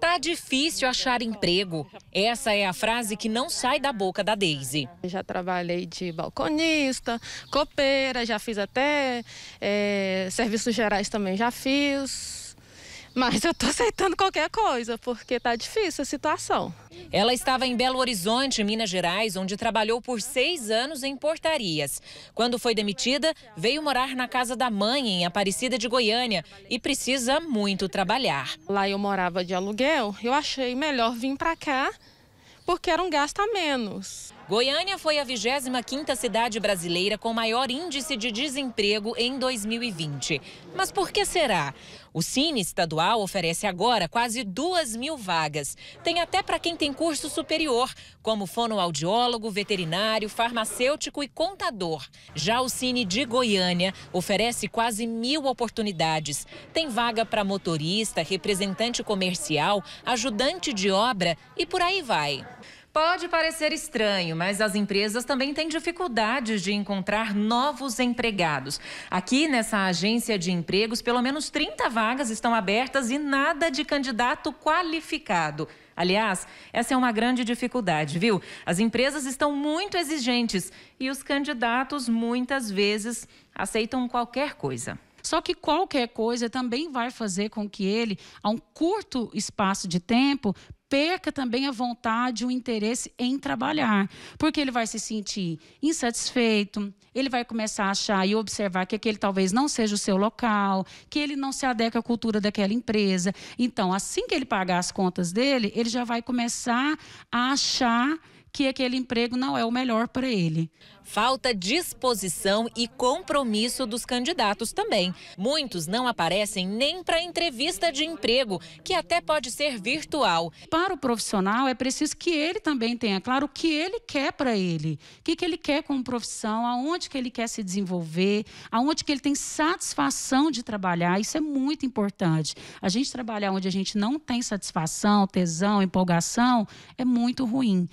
Tá difícil achar emprego. Essa é a frase que não sai da boca da Daisy. Já trabalhei de balconista, copeira, já fiz até é, serviços gerais também, já fiz mas eu estou aceitando qualquer coisa, porque está difícil a situação. Ela estava em Belo Horizonte, Minas Gerais, onde trabalhou por seis anos em portarias. Quando foi demitida, veio morar na casa da mãe, em Aparecida de Goiânia, e precisa muito trabalhar. Lá eu morava de aluguel, eu achei melhor vir para cá, porque era um gasto a menos. Goiânia foi a 25ª cidade brasileira com maior índice de desemprego em 2020. Mas por que será? O Cine Estadual oferece agora quase 2 mil vagas. Tem até para quem tem curso superior, como fonoaudiólogo, veterinário, farmacêutico e contador. Já o Cine de Goiânia oferece quase mil oportunidades. Tem vaga para motorista, representante comercial, ajudante de obra e por aí vai. Pode parecer estranho, mas as empresas também têm dificuldades de encontrar novos empregados. Aqui nessa agência de empregos, pelo menos 30 vagas estão abertas e nada de candidato qualificado. Aliás, essa é uma grande dificuldade, viu? As empresas estão muito exigentes e os candidatos muitas vezes aceitam qualquer coisa. Só que qualquer coisa também vai fazer com que ele, a um curto espaço de tempo, perca também a vontade, o interesse em trabalhar, porque ele vai se sentir insatisfeito, ele vai começar a achar e observar que aquele talvez não seja o seu local, que ele não se adequa à cultura daquela empresa. Então, assim que ele pagar as contas dele, ele já vai começar a achar que aquele emprego não é o melhor para ele. Falta disposição e compromisso dos candidatos também. Muitos não aparecem nem para entrevista de emprego, que até pode ser virtual. Para o profissional, é preciso que ele também tenha claro o que ele quer para ele, o que, que ele quer como profissão, aonde que ele quer se desenvolver, aonde que ele tem satisfação de trabalhar. Isso é muito importante. A gente trabalhar onde a gente não tem satisfação, tesão, empolgação, é muito ruim.